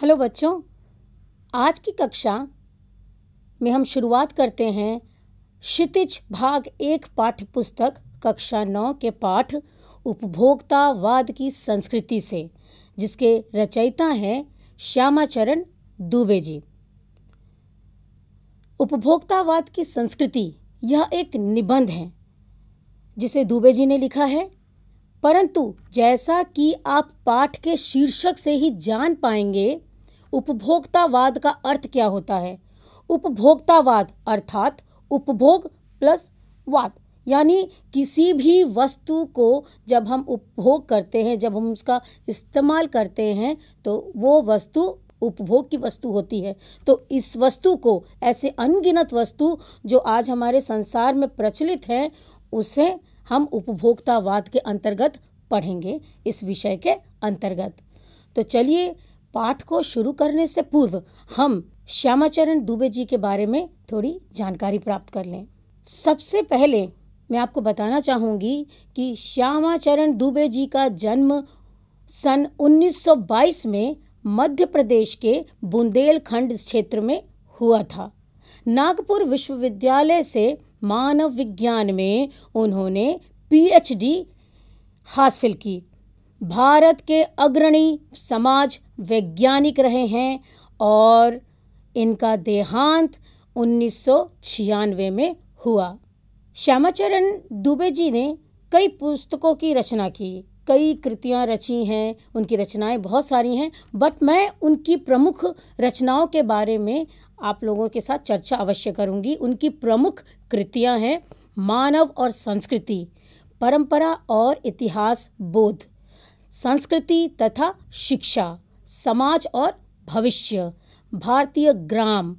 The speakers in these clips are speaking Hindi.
हेलो बच्चों आज की कक्षा में हम शुरुआत करते हैं क्षितिज भाग एक पाठ्य पुस्तक कक्षा नौ के पाठ उपभोक्तावाद की संस्कृति से जिसके रचयिता हैं श्यामाचरण दुबे जी उपभोक्तावाद की संस्कृति यह एक निबंध है जिसे दुबे जी ने लिखा है परंतु जैसा कि आप पाठ के शीर्षक से ही जान पाएंगे उपभोक्तावाद का अर्थ क्या होता है उपभोक्तावाद अर्थात उपभोग प्लस वाद यानी किसी भी वस्तु को जब हम उपभोग करते हैं जब हम उसका इस्तेमाल करते हैं तो वो वस्तु उपभोग की वस्तु होती है तो इस वस्तु को ऐसे अनगिनत वस्तु जो आज हमारे संसार में प्रचलित हैं उसे हम उपभोक्तावाद के अंतर्गत पढ़ेंगे इस विषय के अंतर्गत तो चलिए पाठ को शुरू करने से पूर्व हम श्यामाचरण दुबे जी के बारे में थोड़ी जानकारी प्राप्त कर लें सबसे पहले मैं आपको बताना चाहूँगी कि श्यामाचरण दुबे जी का जन्म सन 1922 में मध्य प्रदेश के बुंदेलखंड क्षेत्र में हुआ था नागपुर विश्वविद्यालय से मानव विज्ञान में उन्होंने पीएचडी हासिल की भारत के अग्रणी समाज वैज्ञानिक रहे हैं और इनका देहांत उन्नीस में हुआ श्यामाचरण दुबे जी ने कई पुस्तकों की रचना की कई कृतियाँ रची हैं उनकी रचनाएं बहुत सारी हैं बट मैं उनकी प्रमुख रचनाओं के बारे में आप लोगों के साथ चर्चा अवश्य करूंगी उनकी प्रमुख कृतियाँ हैं मानव और संस्कृति परंपरा और इतिहास बोध संस्कृति तथा शिक्षा समाज और भविष्य भारतीय ग्राम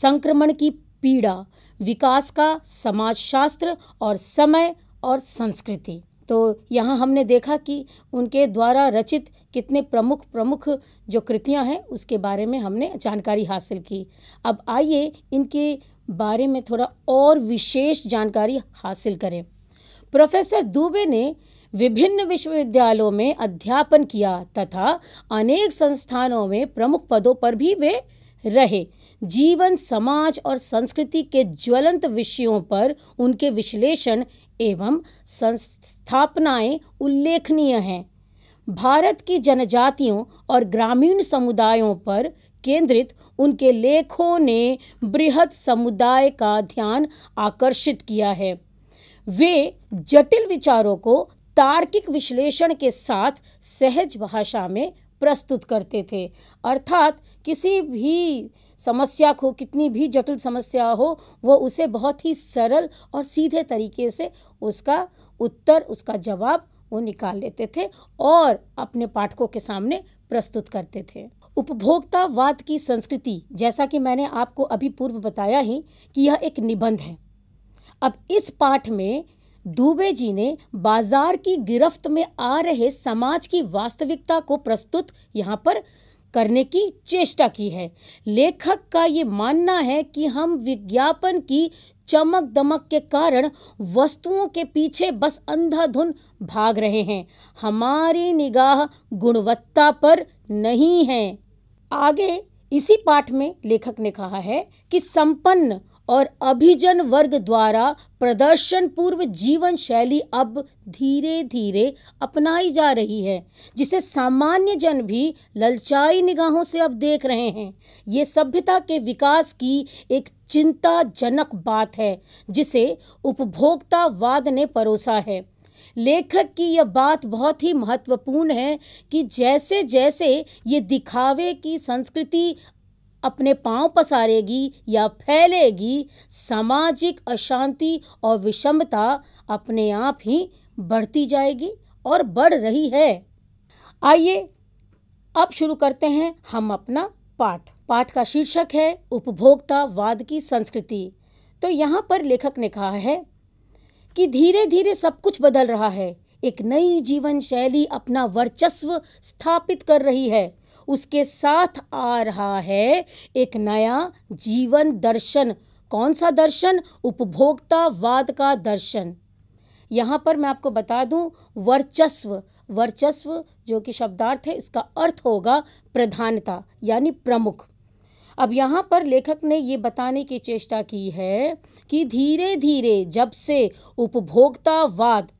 संक्रमण की पीड़ा विकास का समाजशास्त्र और समय और संस्कृति तो यहाँ हमने देखा कि उनके द्वारा रचित कितने प्रमुख प्रमुख जो कृतियाँ हैं उसके बारे में हमने जानकारी हासिल की अब आइए इनके बारे में थोड़ा और विशेष जानकारी हासिल करें प्रोफेसर दुबे ने विभिन्न विश्वविद्यालयों में अध्यापन किया तथा अनेक संस्थानों में प्रमुख पदों पर भी वे रहे जीवन समाज और संस्कृति के ज्वलंत विषयों पर उनके विश्लेषण एवं संस्थापनाएं उल्लेखनीय हैं भारत की जनजातियों और ग्रामीण समुदायों पर केंद्रित उनके लेखों ने बृहद समुदाय का ध्यान आकर्षित किया है वे जटिल विचारों को तार्किक विश्लेषण के साथ सहज भाषा में प्रस्तुत करते थे अर्थात किसी भी समस्या को कितनी भी जटिल समस्या हो वो उसे बहुत ही सरल और सीधे तरीके से उसका उत्तर उसका जवाब वो निकाल लेते थे और अपने पाठकों के सामने प्रस्तुत करते थे उपभोक्तावाद की संस्कृति जैसा कि मैंने आपको अभी पूर्व बताया ही कि यह एक निबंध है अब इस पाठ में दुबे जी ने बाजार की गिरफ्त में आ रहे समाज की वास्तविकता को प्रस्तुत यहाँ पर करने की चेष्टा की है लेखक का ये मानना है कि हम विज्ञापन की चमक दमक के कारण वस्तुओं के पीछे बस अंधाधुन भाग रहे हैं हमारी निगाह गुणवत्ता पर नहीं है आगे इसी पाठ में लेखक ने कहा है कि संपन्न और अभिजन वर्ग द्वारा प्रदर्शन पूर्व जीवन शैली अब धीरे धीरे अपनाई जा रही है जिसे सामान्य जन भी ललचाई निगाहों से अब देख रहे हैं ये सभ्यता के विकास की एक चिंताजनक बात है जिसे उपभोक्तावाद ने परोसा है लेखक की यह बात बहुत ही महत्वपूर्ण है कि जैसे जैसे ये दिखावे की संस्कृति अपने पांव पसारेगी या फैलेगी सामाजिक अशांति और विषमता अपने आप ही बढ़ती जाएगी और बढ़ रही है आइए अब शुरू करते हैं हम अपना पाठ पाठ का शीर्षक है उपभोक्तावाद की संस्कृति तो यहाँ पर लेखक ने कहा है कि धीरे धीरे सब कुछ बदल रहा है एक नई जीवन शैली अपना वर्चस्व स्थापित कर रही है उसके साथ आ रहा है एक नया जीवन दर्शन कौन सा दर्शन उपभोक्तावाद का दर्शन यहाँ पर मैं आपको बता दूँ वर्चस्व वर्चस्व जो कि शब्दार्थ है इसका अर्थ होगा प्रधानता यानी प्रमुख अब यहाँ पर लेखक ने ये बताने की चेष्टा की है कि धीरे धीरे जब से उपभोक्तावाद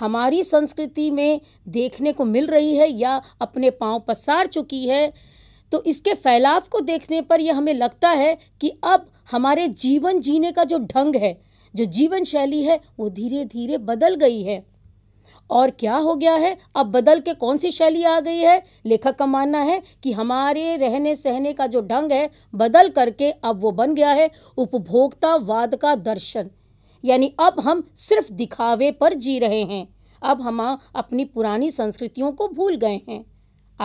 हमारी संस्कृति में देखने को मिल रही है या अपने पांव पसार चुकी है तो इसके फैलाव को देखने पर यह हमें लगता है कि अब हमारे जीवन जीने का जो ढंग है जो जीवन शैली है वो धीरे धीरे बदल गई है और क्या हो गया है अब बदल के कौन सी शैली आ गई है लेखक का मानना है कि हमारे रहने सहने का जो ढंग है बदल करके अब वो बन गया है उपभोक्तावाद का दर्शन यानी अब हम सिर्फ दिखावे पर जी रहे हैं अब हम अपनी पुरानी संस्कृतियों को भूल गए हैं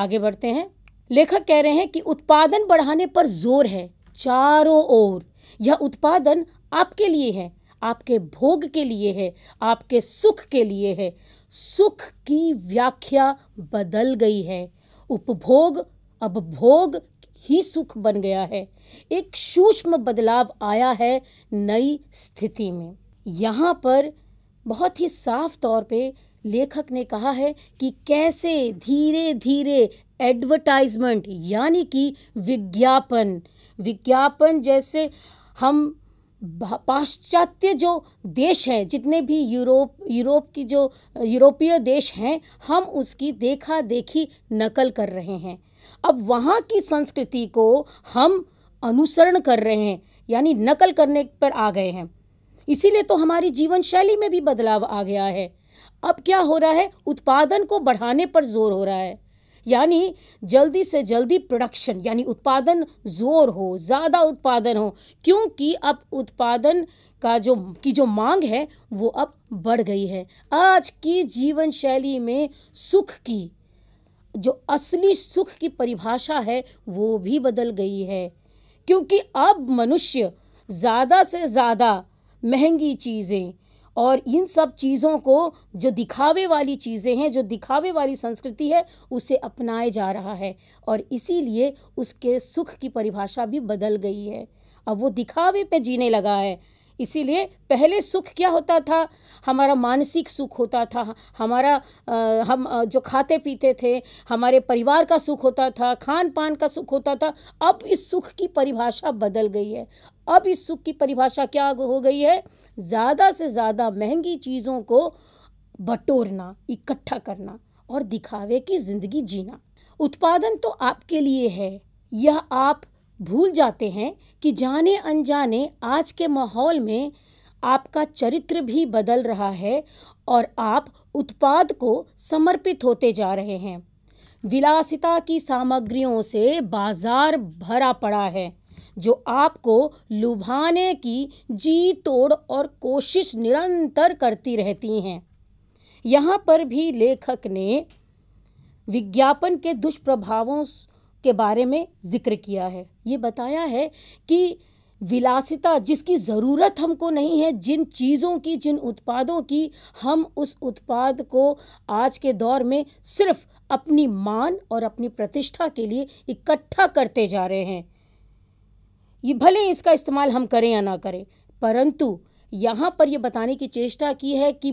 आगे बढ़ते हैं लेखक कह रहे हैं कि उत्पादन बढ़ाने पर जोर है चारों ओर यह उत्पादन आपके लिए है आपके भोग के लिए है आपके सुख के लिए है सुख की व्याख्या बदल गई है उपभोग अब भोग ही सुख बन गया है एक सूक्ष्म बदलाव आया है नई स्थिति में यहाँ पर बहुत ही साफ तौर पे लेखक ने कहा है कि कैसे धीरे धीरे एडवर्टाइजमेंट यानी कि विज्ञापन विज्ञापन जैसे हम पाश्चात्य जो देश हैं जितने भी यूरोप यूरोप की जो यूरोपीय देश हैं हम उसकी देखा देखी नकल कर रहे हैं अब वहाँ की संस्कृति को हम अनुसरण कर रहे हैं यानी नकल करने पर आ गए हैं इसीलिए तो हमारी जीवन शैली में भी बदलाव आ गया है अब क्या हो रहा है उत्पादन को बढ़ाने पर जोर हो रहा है यानी जल्दी से जल्दी प्रोडक्शन यानी उत्पादन जोर हो ज़्यादा उत्पादन हो क्योंकि अब उत्पादन का जो की जो मांग है वो अब बढ़ गई है आज की जीवन शैली में सुख की जो असली सुख की परिभाषा है वो भी बदल गई है क्योंकि अब मनुष्य ज़्यादा से ज़्यादा महंगी चीज़ें और इन सब चीज़ों को जो दिखावे वाली चीज़ें हैं जो दिखावे वाली संस्कृति है उसे अपनाए जा रहा है और इसीलिए उसके सुख की परिभाषा भी बदल गई है अब वो दिखावे पे जीने लगा है इसीलिए पहले सुख क्या होता था हमारा मानसिक सुख होता था हमारा आ, हम जो खाते पीते थे हमारे परिवार का सुख होता था खान पान का सुख होता था अब इस सुख की परिभाषा बदल गई है अब इस सुख की परिभाषा क्या हो गई है ज़्यादा से ज़्यादा महंगी चीज़ों को बटोरना इकट्ठा करना और दिखावे की ज़िंदगी जीना उत्पादन तो आपके लिए है यह आप भूल जाते हैं कि जाने अनजाने आज के माहौल में आपका चरित्र भी बदल रहा है और आप उत्पाद को समर्पित होते जा रहे हैं विलासिता की सामग्रियों से बाजार भरा पड़ा है जो आपको लुभाने की जी तोड़ और कोशिश निरंतर करती रहती हैं यहाँ पर भी लेखक ने विज्ञापन के दुष्प्रभावों के बारे में ज़िक्र किया है ये बताया है कि विलासिता जिसकी ज़रूरत हमको नहीं है जिन चीज़ों की जिन उत्पादों की हम उस उत्पाद को आज के दौर में सिर्फ अपनी मान और अपनी प्रतिष्ठा के लिए इकट्ठा करते जा रहे हैं ये भले इसका इस्तेमाल हम करें या ना करें परंतु यहाँ पर ये बताने की चेष्टा की है कि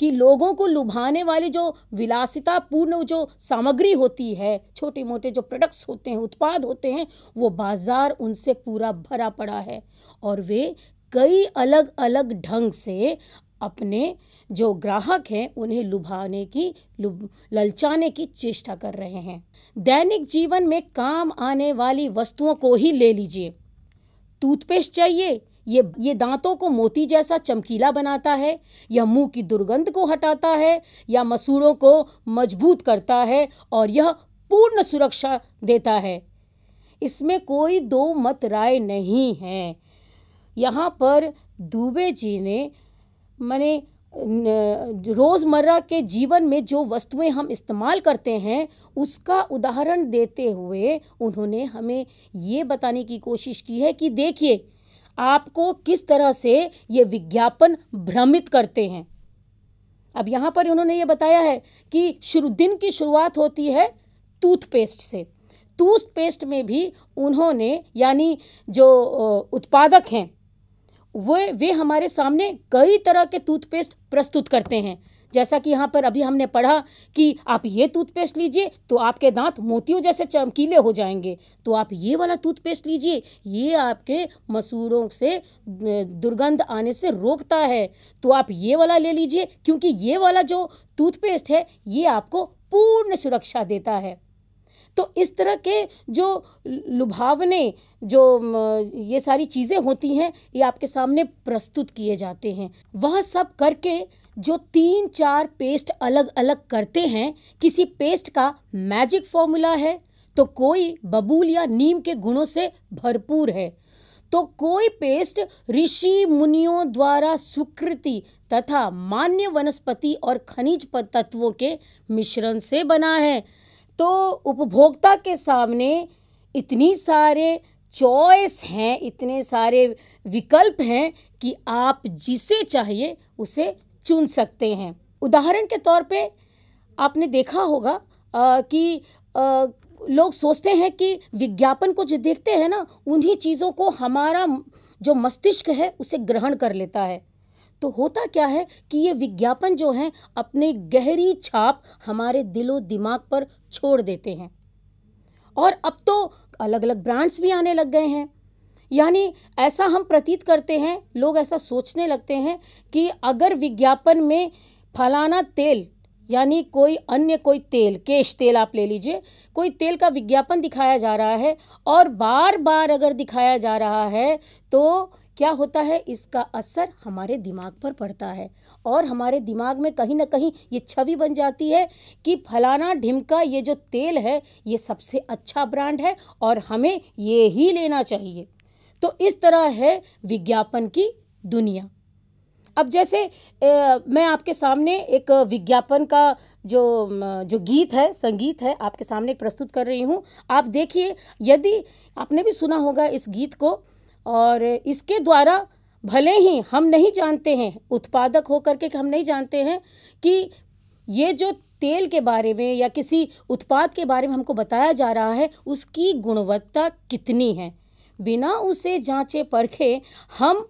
कि लोगों को लुभाने वाली जो विलासितापूर्ण जो सामग्री होती है छोटे मोटे जो प्रोडक्ट्स होते हैं उत्पाद होते हैं वो बाज़ार उनसे पूरा भरा पड़ा है और वे कई अलग अलग ढंग से अपने जो ग्राहक हैं उन्हें लुभाने की लुभ ललचाने की चेष्टा कर रहे हैं दैनिक जीवन में काम आने वाली वस्तुओं को ही ले लीजिए टूथपेस्ट चाहिए ये ये दांतों को मोती जैसा चमकीला बनाता है यह मुंह की दुर्गंध को हटाता है या मसूड़ों को मजबूत करता है और यह पूर्ण सुरक्षा देता है इसमें कोई दो मत राय नहीं है यहाँ पर दुबे जी ने मैंने रोज़मर्रा के जीवन में जो वस्तुएं हम इस्तेमाल करते हैं उसका उदाहरण देते हुए उन्होंने हमें ये बताने की कोशिश की है कि देखिए आपको किस तरह से ये विज्ञापन भ्रमित करते हैं अब यहाँ पर उन्होंने ये बताया है कि शुरू दिन की शुरुआत होती है टूथपेस्ट से टूथपेस्ट में भी उन्होंने यानी जो उत्पादक हैं वे वे हमारे सामने कई तरह के टूथपेस्ट प्रस्तुत करते हैं जैसा कि यहाँ पर अभी हमने पढ़ा कि आप ये टूथपेस्ट लीजिए तो आपके दांत मोतियों जैसे चमकीले हो जाएंगे तो आप ये वाला टूथपेस्ट लीजिए ये आपके मसूरों से दुर्गंध आने से रोकता है तो आप ये वाला ले लीजिए क्योंकि ये वाला जो टूथपेस्ट है ये आपको पूर्ण सुरक्षा देता है तो इस तरह के जो लुभावने जो ये सारी चीज़ें होती हैं ये आपके सामने प्रस्तुत किए जाते हैं वह सब करके जो तीन चार पेस्ट अलग अलग करते हैं किसी पेस्ट का मैजिक फॉर्मूला है तो कोई बबूल या नीम के गुणों से भरपूर है तो कोई पेस्ट ऋषि मुनियों द्वारा सुकृति तथा मान्य वनस्पति और खनिज तत्वों के मिश्रण से बना है तो उपभोक्ता के सामने इतनी सारे चॉइस हैं इतने सारे विकल्प हैं कि आप जिसे चाहिए उसे चुन सकते हैं उदाहरण के तौर पे आपने देखा होगा आ, कि आ, लोग सोचते हैं कि विज्ञापन को जो देखते हैं ना उन्हीं चीज़ों को हमारा जो मस्तिष्क है उसे ग्रहण कर लेता है तो होता क्या है कि ये विज्ञापन जो हैं अपने गहरी छाप हमारे दिलो दिमाग पर छोड़ देते हैं और अब तो अलग अलग ब्रांड्स भी आने लग गए हैं यानी ऐसा हम प्रतीत करते हैं लोग ऐसा सोचने लगते हैं कि अगर विज्ञापन में फलाना तेल यानी कोई अन्य कोई तेल केश तेल आप ले लीजिए कोई तेल का विज्ञापन दिखाया जा रहा है और बार बार अगर दिखाया जा रहा है तो क्या होता है इसका असर हमारे दिमाग पर पड़ता है और हमारे दिमाग में कहीं ना कहीं ये छवि बन जाती है कि फलाना ढिमका ये जो तेल है ये सबसे अच्छा ब्रांड है और हमें ये ही लेना चाहिए तो इस तरह है विज्ञापन की दुनिया अब जैसे ए, मैं आपके सामने एक विज्ञापन का जो जो गीत है संगीत है आपके सामने प्रस्तुत कर रही हूँ आप देखिए यदि आपने भी सुना होगा इस गीत को और इसके द्वारा भले ही हम नहीं जानते हैं उत्पादक होकर के हम नहीं जानते हैं कि ये जो तेल के बारे में या किसी उत्पाद के बारे में हमको बताया जा रहा है उसकी गुणवत्ता कितनी है बिना उसे जांचे परखे हम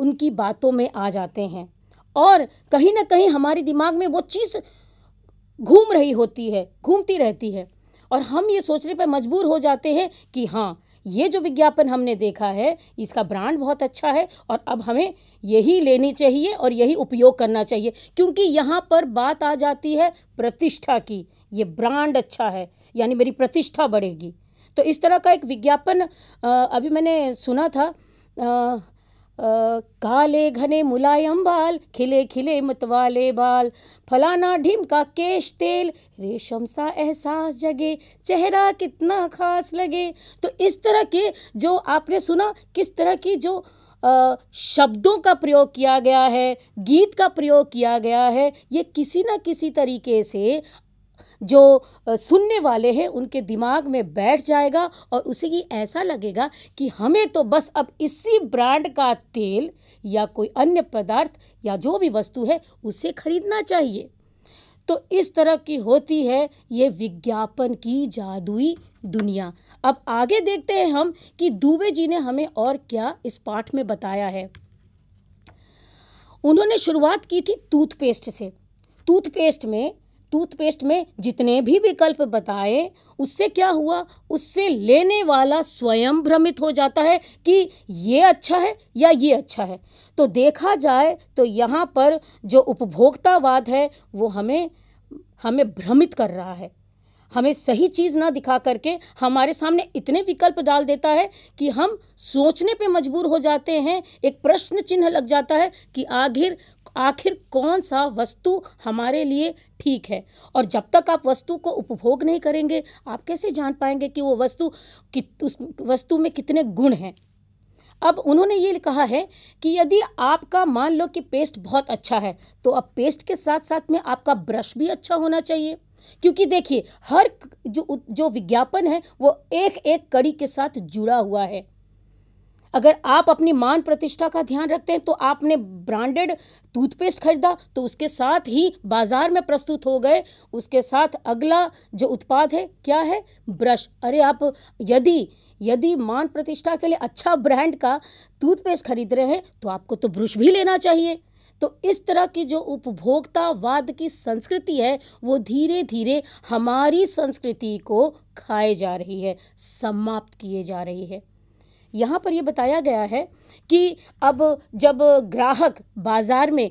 उनकी बातों में आ जाते हैं और कहीं ना कहीं हमारे दिमाग में वो चीज़ घूम रही होती है घूमती रहती है और हम ये सोचने पर मजबूर हो जाते हैं कि हाँ ये जो विज्ञापन हमने देखा है इसका ब्रांड बहुत अच्छा है और अब हमें यही लेनी चाहिए और यही उपयोग करना चाहिए क्योंकि यहाँ पर बात आ जाती है प्रतिष्ठा की ये ब्रांड अच्छा है यानी मेरी प्रतिष्ठा बढ़ेगी तो इस तरह का एक विज्ञापन अभी मैंने सुना था काले घने मुलायम बाल खिले खिले मतवाले बाल फलाना ढिम का केश तेल रेशम सा एहसास जगे चेहरा कितना खास लगे तो इस तरह के जो आपने सुना किस तरह की जो आ, शब्दों का प्रयोग किया गया है गीत का प्रयोग किया गया है ये किसी ना किसी तरीके से जो सुनने वाले हैं उनके दिमाग में बैठ जाएगा और उसे ये ऐसा लगेगा कि हमें तो बस अब इसी ब्रांड का तेल या कोई अन्य पदार्थ या जो भी वस्तु है उसे खरीदना चाहिए तो इस तरह की होती है ये विज्ञापन की जादुई दुनिया अब आगे देखते हैं हम कि दुबे जी ने हमें और क्या इस पाठ में बताया है उन्होंने शुरुआत की थी टूथपेस्ट से टूथपेस्ट में टूथपेस्ट में जितने भी विकल्प बताए उससे क्या हुआ उससे लेने वाला स्वयं भ्रमित हो जाता है कि ये अच्छा है या ये अच्छा है तो देखा जाए तो यहाँ पर जो उपभोक्तावाद है वो हमें हमें भ्रमित कर रहा है हमें सही चीज़ ना दिखा करके हमारे सामने इतने विकल्प डाल देता है कि हम सोचने पे मजबूर हो जाते हैं एक प्रश्न चिन्ह लग जाता है कि आखिर आखिर कौन सा वस्तु हमारे लिए ठीक है और जब तक आप वस्तु को उपभोग नहीं करेंगे आप कैसे जान पाएंगे कि वो वस्तु कि उस वस्तु में कितने गुण हैं अब उन्होंने ये कहा है कि यदि आपका मान लो कि पेस्ट बहुत अच्छा है तो अब पेस्ट के साथ साथ में आपका ब्रश भी अच्छा होना चाहिए क्योंकि देखिए हर जो जो विज्ञापन है वो एक एक कड़ी के साथ जुड़ा हुआ है अगर आप अपनी मान प्रतिष्ठा का ध्यान रखते हैं तो आपने ब्रांडेड टूथपेस्ट खरीदा तो उसके साथ ही बाज़ार में प्रस्तुत हो गए उसके साथ अगला जो उत्पाद है क्या है ब्रश अरे आप यदि यदि मान प्रतिष्ठा के लिए अच्छा ब्रांड का टूथपेस्ट खरीद रहे हैं तो आपको तो ब्रश भी लेना चाहिए तो इस तरह की जो उपभोक्तावाद की संस्कृति है वो धीरे धीरे हमारी संस्कृति को खाए जा रही है समाप्त किए जा रही है यहाँ पर यह बताया गया है कि अब जब ग्राहक बाज़ार में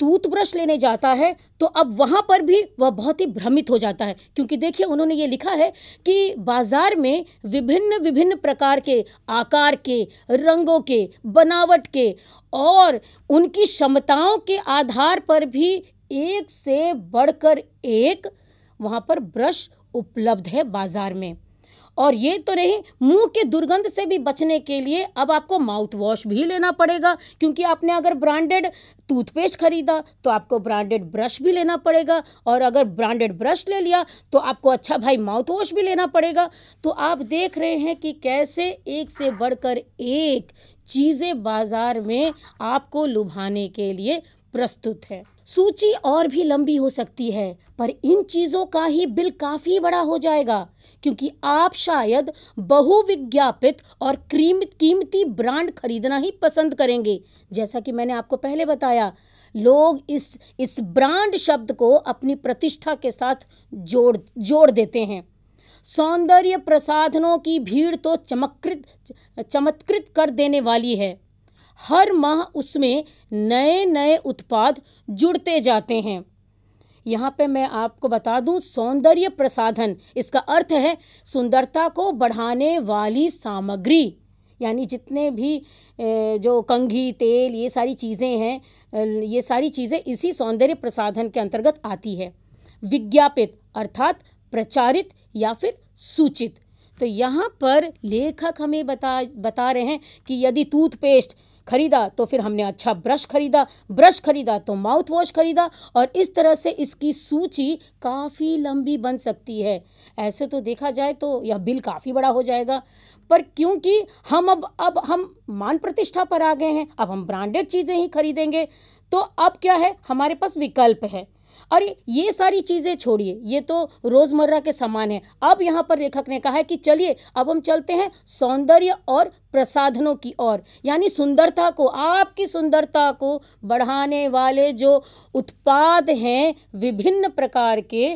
टूथब्रश लेने जाता है तो अब वहाँ पर भी वह बहुत ही भ्रमित हो जाता है क्योंकि देखिए उन्होंने ये लिखा है कि बाज़ार में विभिन्न विभिन्न प्रकार के आकार के रंगों के बनावट के और उनकी क्षमताओं के आधार पर भी एक से बढ़कर एक वहाँ पर ब्रश उपलब्ध है बाज़ार में और ये तो नहीं मुंह के दुर्गंध से भी बचने के लिए अब आपको माउथ वॉश भी लेना पड़ेगा क्योंकि आपने अगर ब्रांडेड टूथपेस्ट खरीदा तो आपको ब्रांडेड ब्रश भी लेना पड़ेगा और अगर ब्रांडेड ब्रश ले लिया तो आपको अच्छा भाई माउथ वॉश भी लेना पड़ेगा तो आप देख रहे हैं कि कैसे एक से बढ़कर एक चीज़ें बाज़ार में आपको लुभाने के लिए प्रस्तुत है सूची और भी लंबी हो सकती है पर इन चीज़ों का ही बिल काफ़ी बड़ा हो जाएगा क्योंकि आप शायद बहुविज्ञापित और क्रीम कीमती ब्रांड खरीदना ही पसंद करेंगे जैसा कि मैंने आपको पहले बताया लोग इस इस ब्रांड शब्द को अपनी प्रतिष्ठा के साथ जोड़ जोड़ देते हैं सौंदर्य प्रसाधनों की भीड़ तो चमकृत चमत्कृत कर देने वाली है हर माह उसमें नए नए उत्पाद जुड़ते जाते हैं यहाँ पे मैं आपको बता दूँ सौंदर्य प्रसाधन इसका अर्थ है सुंदरता को बढ़ाने वाली सामग्री यानी जितने भी जो कंघी तेल ये सारी चीज़ें हैं ये सारी चीज़ें इसी सौंदर्य प्रसाधन के अंतर्गत आती है विज्ञापित अर्थात प्रचारित या फिर सूचित तो यहाँ पर लेखक हमें बता बता रहे हैं कि यदि टूथपेस्ट खरीदा तो फिर हमने अच्छा ब्रश खरीदा ब्रश खरीदा तो माउथ वॉश खरीदा और इस तरह से इसकी सूची काफ़ी लंबी बन सकती है ऐसे तो देखा जाए तो यह बिल काफ़ी बड़ा हो जाएगा पर क्योंकि हम अब अब हम मान प्रतिष्ठा पर आ गए हैं अब हम ब्रांडेड चीज़ें ही खरीदेंगे तो अब क्या है हमारे पास विकल्प है अरे ये सारी चीज़ें छोड़िए ये तो रोज़मर्रा के सामान है अब यहाँ पर लेखक ने कहा है कि चलिए अब हम चलते हैं सौंदर्य और प्रसाधनों की ओर यानी सुंदरता को आपकी सुंदरता को बढ़ाने वाले जो उत्पाद हैं विभिन्न प्रकार के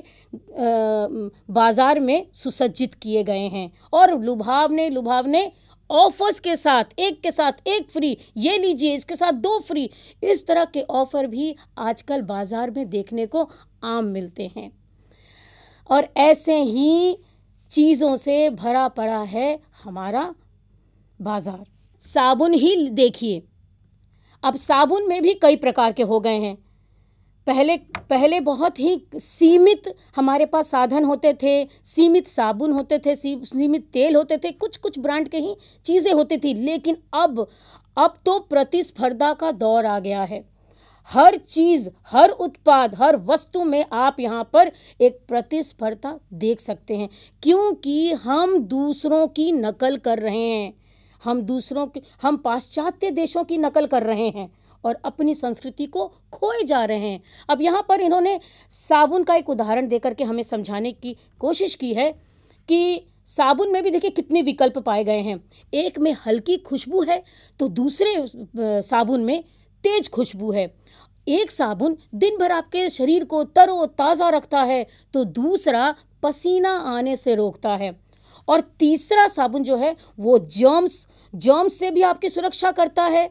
बाज़ार में सुसज्जित किए गए हैं और लुभावने लुभावने ऑफर्स के साथ एक के साथ एक फ्री ये लीजिए इसके साथ दो फ्री इस तरह के ऑफर भी आजकल बाज़ार में देखने को आम मिलते हैं और ऐसे ही चीज़ों से भरा पड़ा है हमारा बाज़ार साबुन ही देखिए अब साबुन में भी कई प्रकार के हो गए हैं पहले पहले बहुत ही सीमित हमारे पास साधन होते थे सीमित साबुन होते थे सीमित तेल होते थे कुछ कुछ ब्रांड के ही चीज़ें होती थी लेकिन अब अब तो प्रतिस्पर्धा का दौर आ गया है हर चीज़ हर उत्पाद हर वस्तु में आप यहाँ पर एक प्रतिस्पर्धा देख सकते हैं क्योंकि हम दूसरों की नकल कर रहे हैं हम दूसरों की हम पाश्चात्य देशों की नकल कर रहे हैं और अपनी संस्कृति को खोए जा रहे हैं अब यहाँ पर इन्होंने साबुन का एक उदाहरण दे करके हमें समझाने की कोशिश की है कि साबुन में भी देखिए कितने विकल्प पाए गए हैं एक में हल्की खुशबू है तो दूसरे साबुन में तेज खुशबू है एक साबुन दिन भर आपके शरीर को तरो ताज़ा रखता है तो दूसरा पसीना आने से रोकता है और तीसरा साबुन जो है वो जर्म्स जर्म्स से भी आपकी सुरक्षा करता है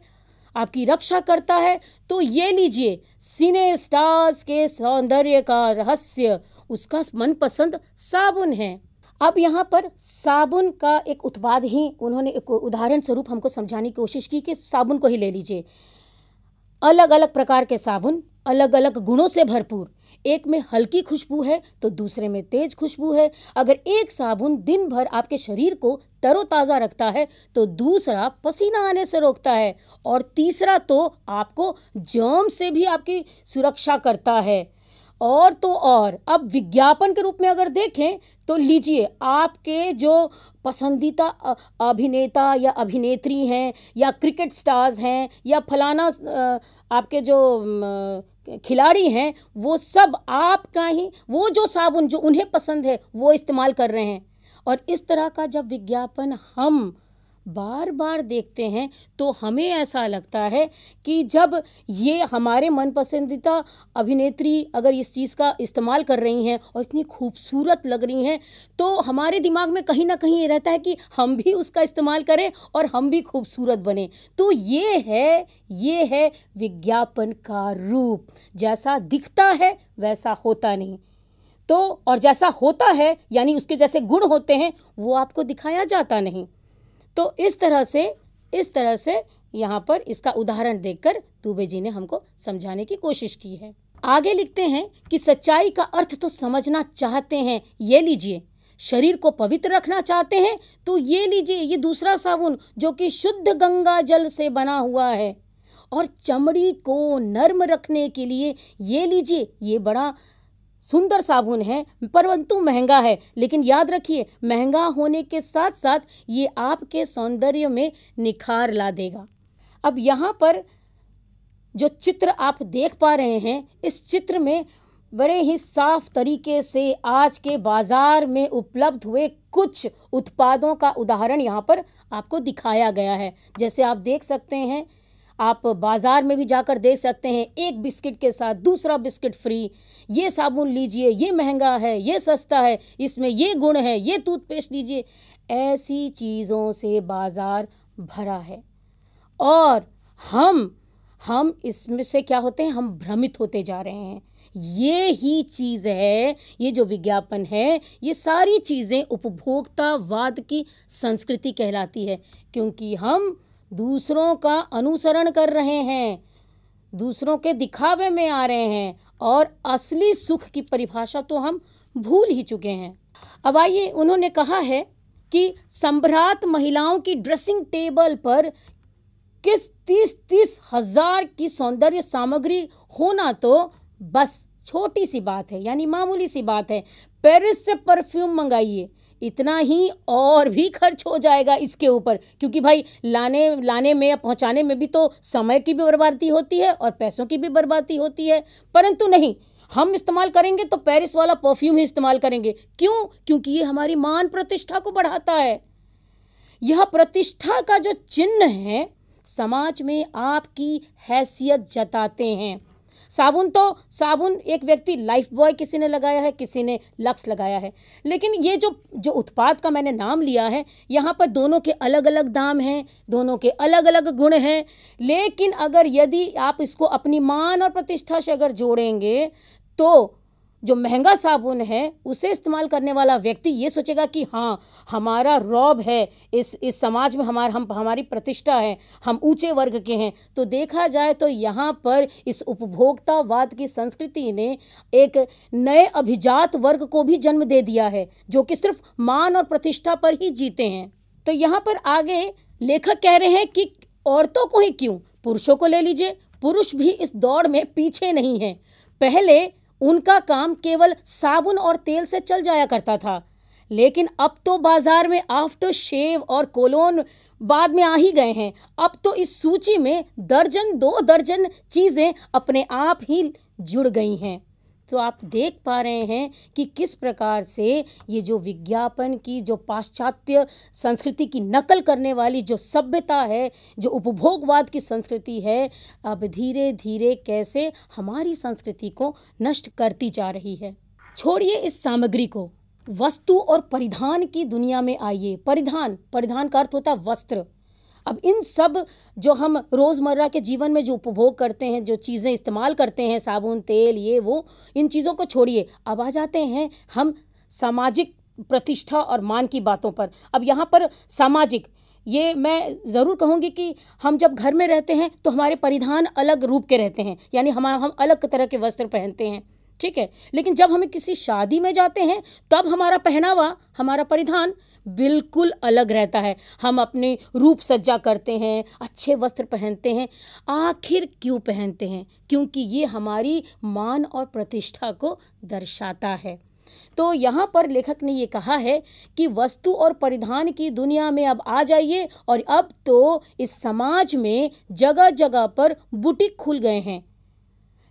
आपकी रक्षा करता है तो ये लीजिए सिने स्टार्स के सौंदर्य का रहस्य उसका मनपसंद साबुन है अब यहाँ पर साबुन का एक उत्पाद ही उन्होंने एक उदाहरण स्वरूप हमको समझाने की कोशिश की कि साबुन को ही ले लीजिए अलग अलग प्रकार के साबुन अलग अलग गुणों से भरपूर एक में हल्की खुशबू है तो दूसरे में तेज खुशबू है अगर एक साबुन दिन भर आपके शरीर को तरोताज़ा रखता है तो दूसरा पसीना आने से रोकता है और तीसरा तो आपको जर्म से भी आपकी सुरक्षा करता है और तो और अब विज्ञापन के रूप में अगर देखें तो लीजिए आपके जो पसंदीदा अभिनेता या अभिनेत्री हैं या क्रिकेट स्टार्स हैं या फलाना आपके जो खिलाड़ी हैं वो सब आपका ही वो जो साबुन जो उन्हें पसंद है वो इस्तेमाल कर रहे हैं और इस तरह का जब विज्ञापन हम बार बार देखते हैं तो हमें ऐसा लगता है कि जब ये हमारे मन पसंदीदा अभिनेत्री अगर इस चीज़ का इस्तेमाल कर रही हैं और इतनी खूबसूरत लग रही हैं तो हमारे दिमाग में कहीं ना कहीं ये रहता है कि हम भी उसका इस्तेमाल करें और हम भी खूबसूरत बने तो ये है ये है विज्ञापन का रूप जैसा दिखता है वैसा होता नहीं तो और जैसा होता है यानी उसके जैसे गुण होते हैं वो आपको दिखाया जाता नहीं तो इस तरह से इस तरह से यहाँ पर इसका उदाहरण देकर दुबे जी ने हमको समझाने की कोशिश की है आगे लिखते हैं कि सच्चाई का अर्थ तो समझना चाहते हैं ये लीजिए शरीर को पवित्र रखना चाहते हैं तो ये लीजिए ये दूसरा साबुन जो कि शुद्ध गंगा जल से बना हुआ है और चमड़ी को नर्म रखने के लिए ये लीजिए ये बड़ा सुंदर साबुन है परंतु महंगा है लेकिन याद रखिए महंगा होने के साथ साथ ये आपके सौंदर्य में निखार ला देगा अब यहाँ पर जो चित्र आप देख पा रहे हैं इस चित्र में बड़े ही साफ तरीके से आज के बाज़ार में उपलब्ध हुए कुछ उत्पादों का उदाहरण यहाँ पर आपको दिखाया गया है जैसे आप देख सकते हैं आप बाज़ार में भी जाकर देख सकते हैं एक बिस्किट के साथ दूसरा बिस्किट फ्री ये साबुन लीजिए ये महंगा है ये सस्ता है इसमें ये गुण है ये टूथपेस्ट लीजिए ऐसी चीज़ों से बाज़ार भरा है और हम हम इसमें से क्या होते हैं हम भ्रमित होते जा रहे हैं ये ही चीज़ है ये जो विज्ञापन है ये सारी चीज़ें उपभोक्तावाद की संस्कृति कहलाती है क्योंकि हम दूसरों का अनुसरण कर रहे हैं दूसरों के दिखावे में आ रहे हैं और असली सुख की परिभाषा तो हम भूल ही चुके हैं अब आइए उन्होंने कहा है कि संभ्रात महिलाओं की ड्रेसिंग टेबल पर किस तीस तीस हजार की सौंदर्य सामग्री होना तो बस छोटी सी बात है यानी मामूली सी बात है पेरिस से परफ्यूम मंगाइए इतना ही और भी खर्च हो जाएगा इसके ऊपर क्योंकि भाई लाने लाने में या पहुँचाने में भी तो समय की भी बर्बादी होती है और पैसों की भी बर्बादी होती है परंतु नहीं हम इस्तेमाल करेंगे तो पेरिस वाला परफ्यूम ही इस्तेमाल करेंगे क्यों क्योंकि ये हमारी मान प्रतिष्ठा को बढ़ाता है यह प्रतिष्ठा का जो चिन्ह है समाज में आपकी हैसियत जताते हैं साबुन तो साबुन एक व्यक्ति लाइफ बॉय किसी ने लगाया है किसी ने लक्स लगाया है लेकिन ये जो जो उत्पाद का मैंने नाम लिया है यहाँ पर दोनों के अलग अलग दाम हैं दोनों के अलग अलग गुण हैं लेकिन अगर यदि आप इसको अपनी मान और प्रतिष्ठा से अगर जोड़ेंगे तो जो महंगा साबुन है उसे इस्तेमाल करने वाला व्यक्ति ये सोचेगा कि हाँ हमारा रौब है इस इस समाज में हमारा हम हमारी प्रतिष्ठा है हम ऊंचे वर्ग के हैं तो देखा जाए तो यहाँ पर इस उपभोक्तावाद की संस्कृति ने एक नए अभिजात वर्ग को भी जन्म दे दिया है जो कि सिर्फ मान और प्रतिष्ठा पर ही जीते हैं तो यहाँ पर आगे लेखक कह रहे हैं कि औरतों को ही क्यों पुरुषों को ले लीजिए पुरुष भी इस दौड़ में पीछे नहीं है पहले उनका काम केवल साबुन और तेल से चल जाया करता था लेकिन अब तो बाजार में आफ्टर शेव और कोलोन बाद में आ ही गए हैं अब तो इस सूची में दर्जन दो दर्जन चीज़ें अपने आप ही जुड़ गई हैं तो आप देख पा रहे हैं कि किस प्रकार से ये जो विज्ञापन की जो पाश्चात्य संस्कृति की नकल करने वाली जो सभ्यता है जो उपभोगवाद की संस्कृति है अब धीरे धीरे कैसे हमारी संस्कृति को नष्ट करती जा रही है छोड़िए इस सामग्री को वस्तु और परिधान की दुनिया में आइए परिधान परिधान का अर्थ होता है वस्त्र अब इन सब जो हम रोज़मर्रा के जीवन में जो उपभोग करते हैं जो चीज़ें इस्तेमाल करते हैं साबुन तेल ये वो इन चीज़ों को छोड़िए अब आ जाते हैं हम सामाजिक प्रतिष्ठा और मान की बातों पर अब यहाँ पर सामाजिक ये मैं ज़रूर कहूँगी कि हम जब घर में रहते हैं तो हमारे परिधान अलग रूप के रहते हैं यानी हम हम अलग तरह के वस्त्र पहनते हैं ठीक है लेकिन जब हमें किसी शादी में जाते हैं तब हमारा पहनावा हमारा परिधान बिल्कुल अलग रहता है हम अपने रूप सज्जा करते हैं अच्छे वस्त्र पहनते हैं आखिर क्यों पहनते हैं क्योंकि ये हमारी मान और प्रतिष्ठा को दर्शाता है तो यहाँ पर लेखक ने ये कहा है कि वस्तु और परिधान की दुनिया में अब आ जाइए और अब तो इस समाज में जगह जगह पर बुटीक खुल गए हैं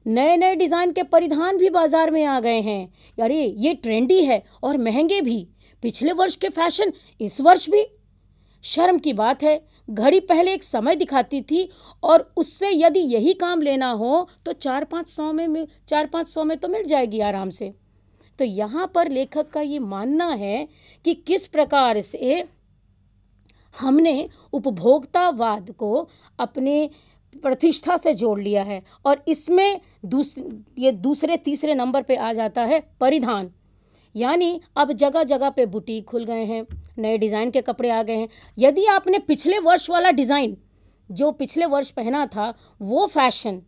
नए नए डिज़ाइन के परिधान भी बाज़ार में आ गए हैं अरे ये ट्रेंडी है और महंगे भी पिछले वर्ष के फैशन इस वर्ष भी शर्म की बात है घड़ी पहले एक समय दिखाती थी और उससे यदि यही काम लेना हो तो चार पाँच सौ में मिल चार पाँच सौ में तो मिल जाएगी आराम से तो यहाँ पर लेखक का ये मानना है कि किस प्रकार से हमने उपभोक्तावाद को अपने प्रतिष्ठा से जोड़ लिया है और इसमें दूस ये दूसरे तीसरे नंबर पे आ जाता है परिधान यानी अब जगह जगह पे बुटीक खुल गए हैं नए डिज़ाइन के कपड़े आ गए हैं यदि आपने पिछले वर्ष वाला डिज़ाइन जो पिछले वर्ष पहना था वो फैशन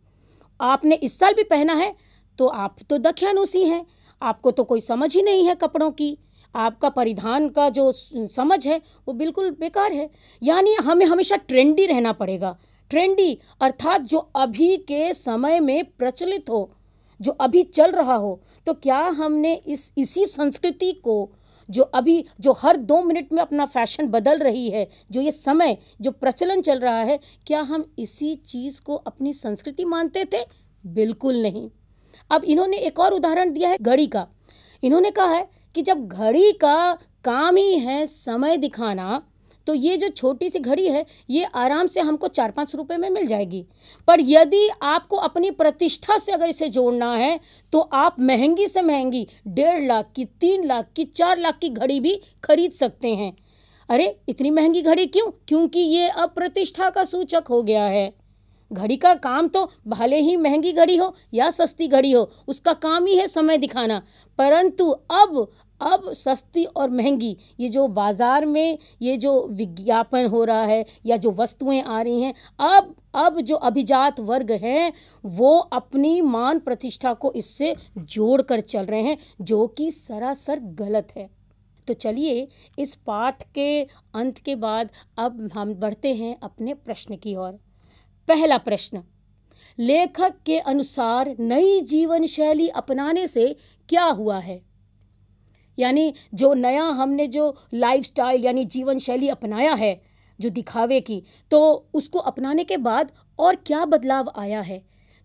आपने इस साल भी पहना है तो आप तो दख्यानुसी हैं आपको तो कोई समझ ही नहीं है कपड़ों की आपका परिधान का जो समझ है वो बिल्कुल बेकार है यानी हमें हमेशा ट्रेंडी रहना पड़ेगा ट्रेंडी अर्थात जो अभी के समय में प्रचलित हो जो अभी चल रहा हो तो क्या हमने इस इसी संस्कृति को जो अभी जो हर दो मिनट में अपना फैशन बदल रही है जो ये समय जो प्रचलन चल रहा है क्या हम इसी चीज़ को अपनी संस्कृति मानते थे बिल्कुल नहीं अब इन्होंने एक और उदाहरण दिया है घड़ी का इन्होंने कहा है कि जब घड़ी का काम ही है समय दिखाना तो ये जो छोटी सी घड़ी है ये आराम से हमको चार पाँच रुपये में मिल जाएगी पर यदि आपको अपनी प्रतिष्ठा से अगर इसे जोड़ना है तो आप महंगी से महंगी डेढ़ लाख की तीन लाख की चार लाख की घड़ी भी खरीद सकते हैं अरे इतनी महंगी घड़ी क्यों क्योंकि ये अब प्रतिष्ठा का सूचक हो गया है घड़ी का काम तो भले ही महंगी घड़ी हो या सस्ती घड़ी हो उसका काम ही है समय दिखाना परंतु अब अब सस्ती और महंगी ये जो बाज़ार में ये जो विज्ञापन हो रहा है या जो वस्तुएं आ रही हैं अब अब जो अभिजात वर्ग हैं वो अपनी मान प्रतिष्ठा को इससे जोड़कर चल रहे हैं जो कि सरासर गलत है तो चलिए इस पाठ के अंत के बाद अब हम बढ़ते हैं अपने प्रश्न की ओर पहला प्रश्न लेखक के अनुसार नई जीवन शैली अपनाने से क्या हुआ है यानी जो नया हमने जो लाइफस्टाइल यानी जीवन शैली अपनाया है जो दिखावे की तो उसको अपनाने के बाद और क्या बदलाव आया है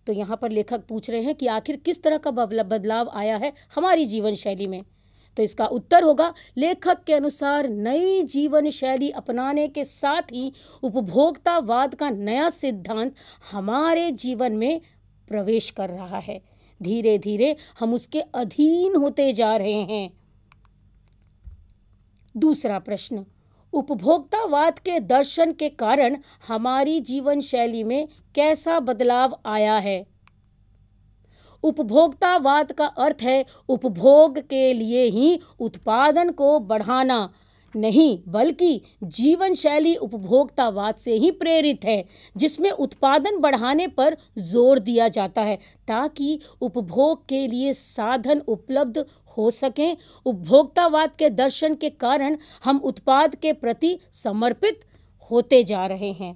तो यहाँ पर लेखक पूछ रहे हैं कि आखिर किस तरह का बदलाव आया है हमारी जीवन शैली में तो इसका उत्तर होगा लेखक के अनुसार नई जीवन शैली अपनाने के साथ ही उपभोक्तावाद का नया सिद्धांत हमारे जीवन में प्रवेश कर रहा है धीरे धीरे हम उसके अधीन होते जा रहे हैं दूसरा प्रश्न उपभोक्तावाद के दर्शन के कारण हमारी जीवन शैली में कैसा बदलाव आया है उपभोक्तावाद का अर्थ है उपभोग के लिए ही उत्पादन को बढ़ाना नहीं बल्कि जीवन शैली उपभोक्तावाद से ही प्रेरित है जिसमें उत्पादन बढ़ाने पर जोर दिया जाता है ताकि उपभोग के लिए साधन उपलब्ध हो सकें उपभोक्तावाद के दर्शन के कारण हम उत्पाद के प्रति समर्पित होते जा रहे हैं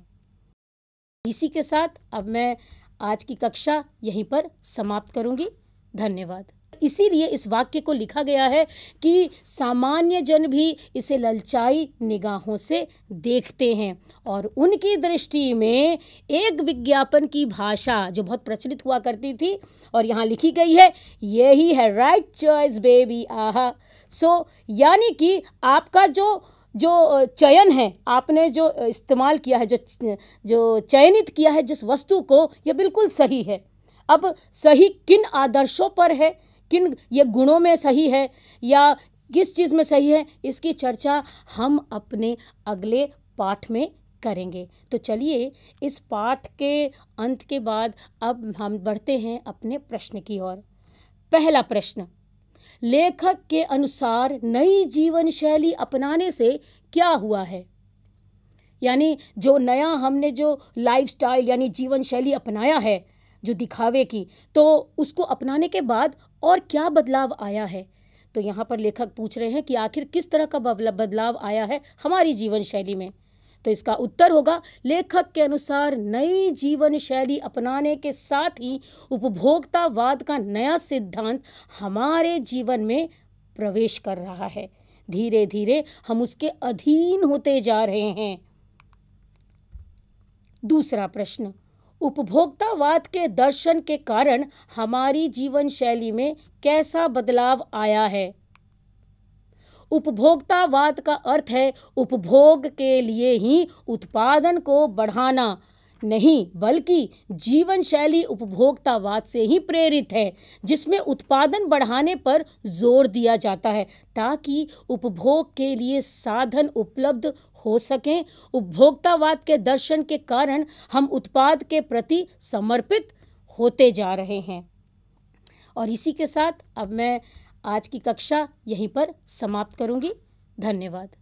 इसी के साथ अब मैं आज की कक्षा यहीं पर समाप्त करूँगी धन्यवाद इसीलिए इस वाक्य को लिखा गया है कि सामान्य जन भी इसे ललचाई निगाहों से देखते हैं और उनकी दृष्टि में एक विज्ञापन की भाषा जो बहुत प्रचलित हुआ करती थी और यहाँ लिखी गई है यही है राइट चॉइस बेबी आहा सो यानी कि आपका जो जो चयन है आपने जो इस्तेमाल किया है जो जो चयनित किया है जिस वस्तु को ये बिल्कुल सही है अब सही किन आदर्शों पर है किन ये गुणों में सही है या किस चीज़ में सही है इसकी चर्चा हम अपने अगले पाठ में करेंगे तो चलिए इस पाठ के अंत के बाद अब हम बढ़ते हैं अपने प्रश्न की ओर पहला प्रश्न लेखक के अनुसार नई जीवन शैली अपनाने से क्या हुआ है यानी जो नया हमने जो लाइफस्टाइल यानी जीवन शैली अपनाया है जो दिखावे की तो उसको अपनाने के बाद और क्या बदलाव आया है तो यहाँ पर लेखक पूछ रहे हैं कि आखिर किस तरह का बदलाव आया है हमारी जीवन शैली में तो इसका उत्तर होगा लेखक के अनुसार नई जीवन शैली अपनाने के साथ ही उपभोक्तावाद का नया सिद्धांत हमारे जीवन में प्रवेश कर रहा है धीरे धीरे हम उसके अधीन होते जा रहे हैं दूसरा प्रश्न उपभोक्तावाद के दर्शन के कारण हमारी जीवन शैली में कैसा बदलाव आया है उपभोक्तावाद का अर्थ है उपभोग के लिए ही उत्पादन को बढ़ाना नहीं बल्कि जीवन शैली उपभोक्तावाद से ही प्रेरित है जिसमें उत्पादन बढ़ाने पर जोर दिया जाता है ताकि उपभोग के लिए साधन उपलब्ध हो सकें उपभोक्तावाद के दर्शन के कारण हम उत्पाद के प्रति समर्पित होते जा रहे हैं और इसी के साथ अब मैं आज की कक्षा यहीं पर समाप्त करूँगी धन्यवाद